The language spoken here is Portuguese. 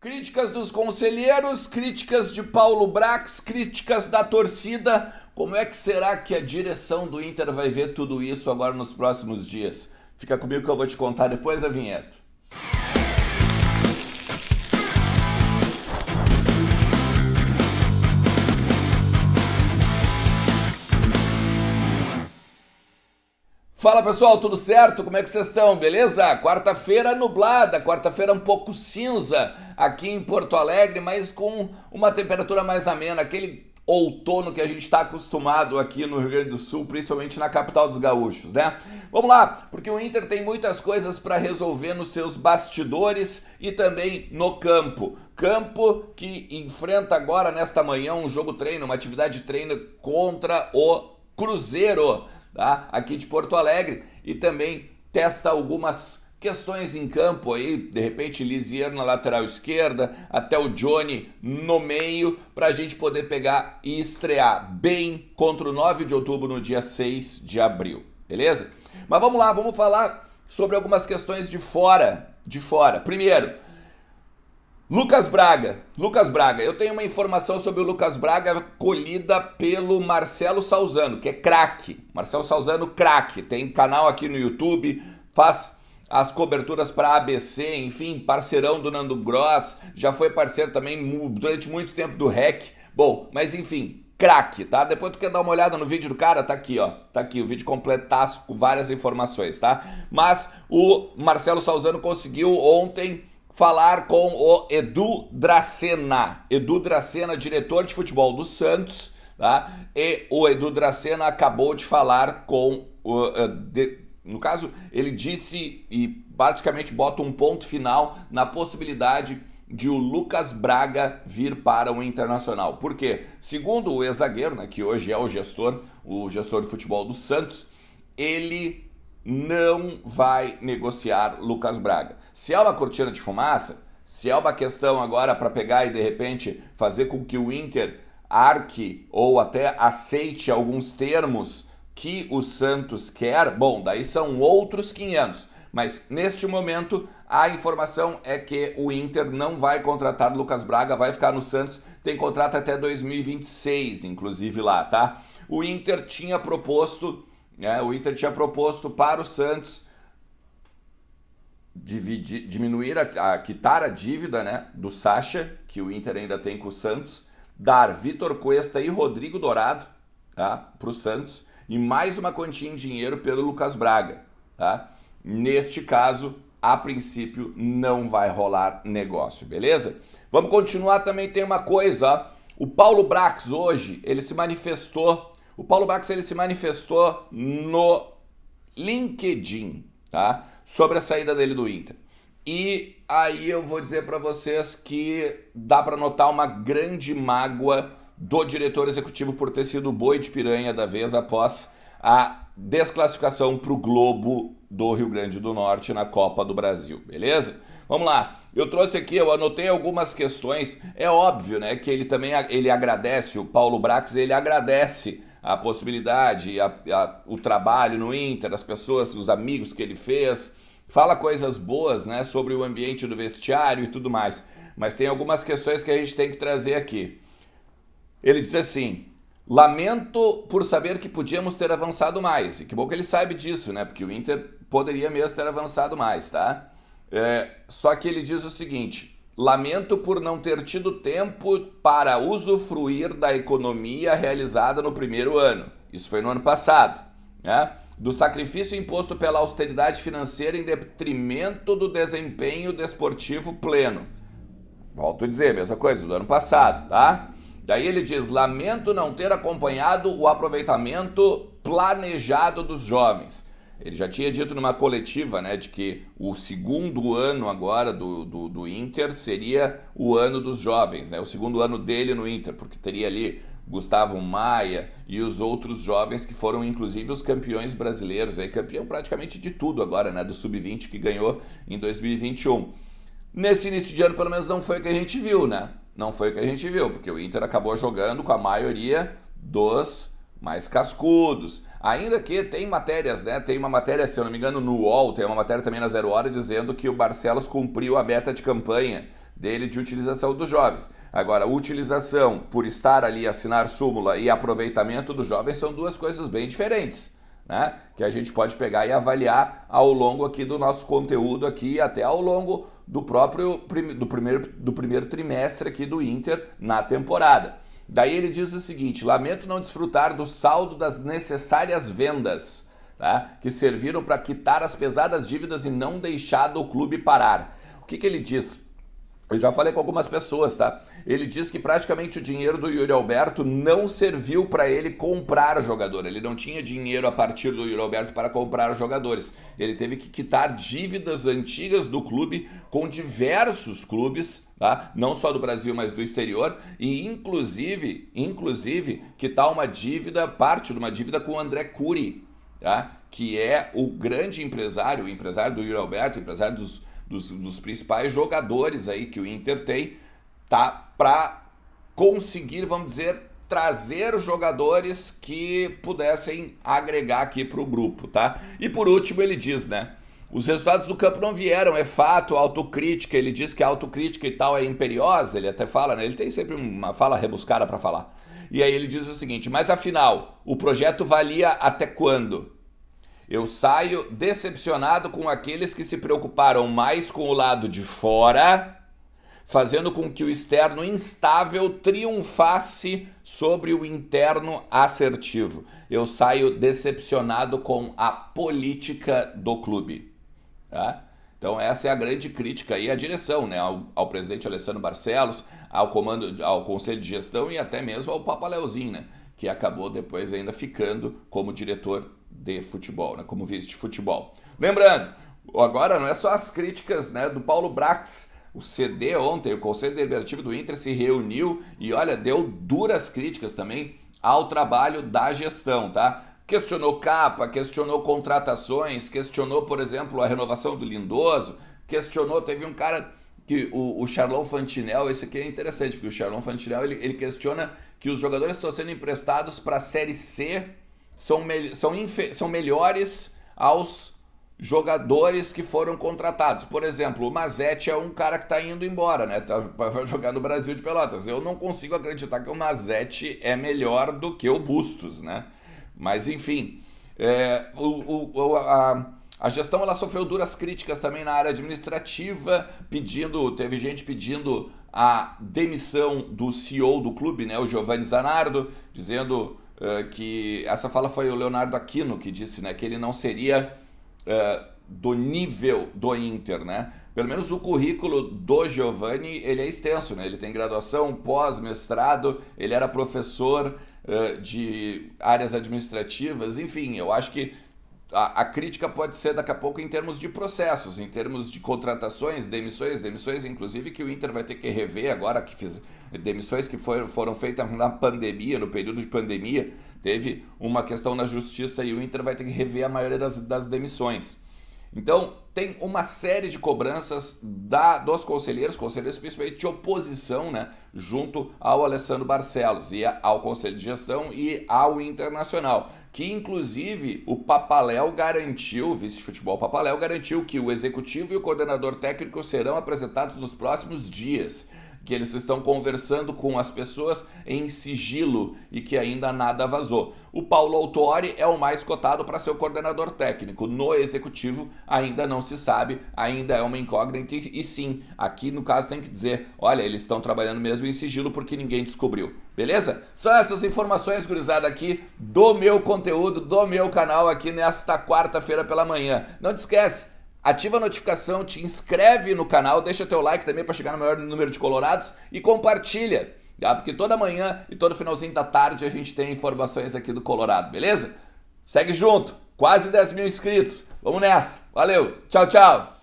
Críticas dos conselheiros, críticas de Paulo Brax, críticas da torcida. Como é que será que a direção do Inter vai ver tudo isso agora nos próximos dias? Fica comigo que eu vou te contar depois a vinheta. Fala pessoal, tudo certo? Como é que vocês estão? Beleza? Quarta-feira nublada, quarta-feira um pouco cinza aqui em Porto Alegre, mas com uma temperatura mais amena, aquele outono que a gente está acostumado aqui no Rio Grande do Sul, principalmente na capital dos gaúchos, né? Vamos lá, porque o Inter tem muitas coisas para resolver nos seus bastidores e também no campo. Campo que enfrenta agora nesta manhã um jogo treino, uma atividade treino contra o Cruzeiro tá? aqui de Porto Alegre, e também testa algumas questões em campo aí, de repente Lisier na lateral esquerda, até o Johnny no meio, para a gente poder pegar e estrear bem contra o 9 de outubro no dia 6 de abril, beleza? Mas vamos lá, vamos falar sobre algumas questões de fora, de fora. Primeiro, Lucas Braga, Lucas Braga, eu tenho uma informação sobre o Lucas Braga colhida pelo Marcelo Salzano, que é craque. Marcelo Salzano, craque, tem canal aqui no YouTube, faz as coberturas para ABC, enfim, parceirão do Nando Gross, já foi parceiro também durante muito tempo do REC. Bom, mas enfim, craque, tá? Depois tu quer dar uma olhada no vídeo do cara, tá aqui, ó. Tá aqui o vídeo completaço com várias informações, tá? Mas o Marcelo Salzano conseguiu ontem falar com o Edu Dracena. Edu Dracena, diretor de futebol do Santos, tá? E o Edu Dracena acabou de falar com o. Uh, de, no caso, ele disse e praticamente bota um ponto final na possibilidade de o Lucas Braga vir para o Internacional. Por quê? Segundo o ex-zagueiro, né, que hoje é o gestor, o gestor de futebol do Santos, ele não vai negociar Lucas Braga. Se é uma cortina de fumaça, se é uma questão agora para pegar e de repente fazer com que o Inter arque ou até aceite alguns termos que o Santos quer, bom, daí são outros 500. Mas neste momento a informação é que o Inter não vai contratar Lucas Braga, vai ficar no Santos, tem contrato até 2026, inclusive lá, tá? O Inter tinha proposto né? O Inter tinha proposto para o Santos dividir, diminuir a, a, quitar a dívida né, do Sacha, que o Inter ainda tem com o Santos, dar Vitor Cuesta e Rodrigo Dourado tá, para o Santos e mais uma quantia em dinheiro pelo Lucas Braga. Tá? Neste caso, a princípio, não vai rolar negócio, beleza? Vamos continuar, também tem uma coisa, ó. O Paulo Brax hoje, ele se manifestou o Paulo Bax ele se manifestou no LinkedIn, tá? Sobre a saída dele do Inter. E aí eu vou dizer para vocês que dá para notar uma grande mágoa do diretor executivo por ter sido boi de piranha da vez após a desclassificação para o Globo do Rio Grande do Norte na Copa do Brasil, beleza? Vamos lá. Eu trouxe aqui, eu anotei algumas questões. É óbvio, né, que ele também ele agradece o Paulo Brax, ele agradece a possibilidade, a, a, o trabalho no Inter, as pessoas, os amigos que ele fez. Fala coisas boas né, sobre o ambiente do vestiário e tudo mais. Mas tem algumas questões que a gente tem que trazer aqui. Ele diz assim: Lamento por saber que podíamos ter avançado mais. E que bom que ele sabe disso, né? Porque o Inter poderia mesmo ter avançado mais, tá? É, só que ele diz o seguinte: Lamento por não ter tido tempo para usufruir da economia realizada no primeiro ano. Isso foi no ano passado. Né? Do sacrifício imposto pela austeridade financeira em detrimento do desempenho desportivo pleno. Volto a dizer, mesma coisa, do ano passado, tá? Daí ele diz: lamento não ter acompanhado o aproveitamento planejado dos jovens. Ele já tinha dito numa coletiva né, de que o segundo ano agora do, do, do, Inter seria o ano dos jovens, né, o segundo ano dele no Inter, porque teria ali Gustavo Maia e os outros jovens que foram inclusive os campeões brasileiros, aí, campeão praticamente de tudo agora, né, do Sub-20 que ganhou em 2021. Nesse início de ano, pelo menos, não foi o que a gente viu, né? Não foi o que a gente viu, porque o Inter acabou jogando com a maioria dos mais cascudos. Ainda que tem matérias, né? Tem uma matéria, se eu não me engano, no UOL, tem uma matéria também na Zero Hora dizendo que o Barcelos cumpriu a meta de campanha dele de utilização dos jovens. Agora, utilização por estar ali, assinar súmula e aproveitamento dos jovens são duas coisas bem diferentes. Né? Que a gente pode pegar e avaliar ao longo aqui do nosso conteúdo aqui, até ao longo do próprio do primeiro, do primeiro trimestre aqui do Inter na temporada. Daí ele diz o seguinte: lamento não desfrutar do saldo das necessárias vendas, tá? que serviram para quitar as pesadas dívidas e não deixar o clube parar. O que, que ele diz? Eu já falei com algumas pessoas, tá? Ele diz que praticamente o dinheiro do Yuri Alberto não serviu para ele comprar jogador. Ele não tinha dinheiro a partir do Yuri Alberto para comprar jogadores. Ele teve que quitar dívidas antigas do clube com diversos clubes tá? não só do Brasil, mas do exterior, e inclusive, inclusive, que tal tá uma dívida, parte de uma dívida com o André Cury, tá? que é o grande empresário, o empresário do Yuri Alberto, empresário dos, dos, dos principais jogadores aí que o Inter tem, tá? para conseguir, vamos dizer, trazer jogadores que pudessem agregar aqui para o grupo, tá? E por último ele diz, né? Os resultados do campo não vieram, é fato, autocrítica. Ele diz que a autocrítica e tal é imperiosa, ele até fala, né? Ele tem sempre uma fala rebuscada para falar. E aí ele diz o seguinte: mas afinal, o projeto valia até quando? Eu saio decepcionado com aqueles que se preocuparam mais com o lado de fora, fazendo com que o externo instável triunfasse sobre o interno assertivo. Eu saio decepcionado com a política do clube. Tá? Então essa é a grande crítica aí à direção, né, ao, ao, presidente Alessandro Barcelos, ao comando, ao conselho de gestão e até mesmo ao Papa Leozinho, né, que acabou depois ainda ficando como diretor de futebol, né, como vice de futebol. Lembrando, agora não é só as críticas, né, do Paulo Brax, o CD ontem, o Conselho Deliberativo do Inter se reuniu e olha, deu duras críticas também ao trabalho da gestão, tá? questionou capa, questionou contratações, questionou, por exemplo, a renovação do Lindoso, questionou, teve um cara que o, o Charlon Fantinel, esse aqui é interessante, porque o Charlon Fantinel ele, ele questiona que os jogadores que estão sendo emprestados para a Série C são, me, são, são melhores aos jogadores que foram contratados. Por exemplo, o Mazete é um cara que está indo embora, né? Tá, vai jogar no Brasil de Pelotas. Eu não consigo acreditar que o Mazete é melhor do que o Bustos, né? Mas enfim, é, o, o, a, a gestão ela sofreu duras críticas também na área administrativa, pedindo, teve gente pedindo a demissão do CEO do clube, né, o Giovanni Zanardo, dizendo uh, que essa fala foi o Leonardo Aquino que disse, né, que ele não seria uh, do nível do Inter, né? Pelo menos o currículo do Giovanni, ele é extenso, né? Ele tem graduação, pós-mestrado, ele era professor de áreas administrativas, enfim, eu acho que a, a, crítica pode ser daqui a pouco em termos de processos, em termos de contratações, demissões, demissões, inclusive que o Inter vai ter que rever agora que fiz demissões que foram, foram feitas na pandemia, no período de pandemia, teve uma questão na justiça e o Inter vai ter que rever a maioria das, das demissões. Então, tem uma série de cobranças da, dos conselheiros, conselheiros principalmente de oposição, né, junto ao Alessandro Barcelos e ao Conselho de Gestão e ao Internacional, que inclusive o Papaléu garantiu, o vice-futebol Papaléu garantiu que o executivo e o coordenador técnico serão apresentados nos próximos dias que eles estão conversando com as pessoas em sigilo e que ainda nada vazou. O Paulo Autori é o mais cotado para ser o coordenador técnico. No executivo ainda não se sabe, ainda é uma incógnita e sim, aqui no caso tem que dizer, olha, eles estão trabalhando mesmo em sigilo porque ninguém descobriu. Beleza? São essas informações, gurizada, aqui do meu conteúdo, do meu canal aqui nesta quarta-feira pela manhã. Não te esquece, ativa a notificação, te inscreve no canal, deixa teu like também para chegar no maior número de colorados e compartilha, tá? Porque toda manhã e todo finalzinho da tarde a gente tem informações aqui do Colorado, beleza? Segue junto, quase 10 mil inscritos. Vamos nessa, valeu, tchau, tchau!